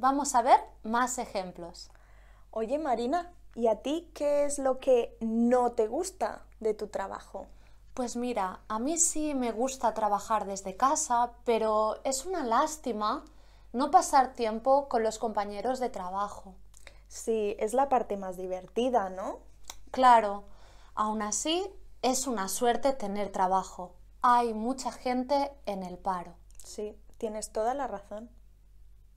Vamos a ver más ejemplos. Oye Marina, ¿y a ti qué es lo que no te gusta de tu trabajo? Pues mira, a mí sí me gusta trabajar desde casa, pero es una lástima no pasar tiempo con los compañeros de trabajo. Sí, es la parte más divertida, ¿no? Claro, aún así es una suerte tener trabajo. Hay mucha gente en el paro. Sí, tienes toda la razón.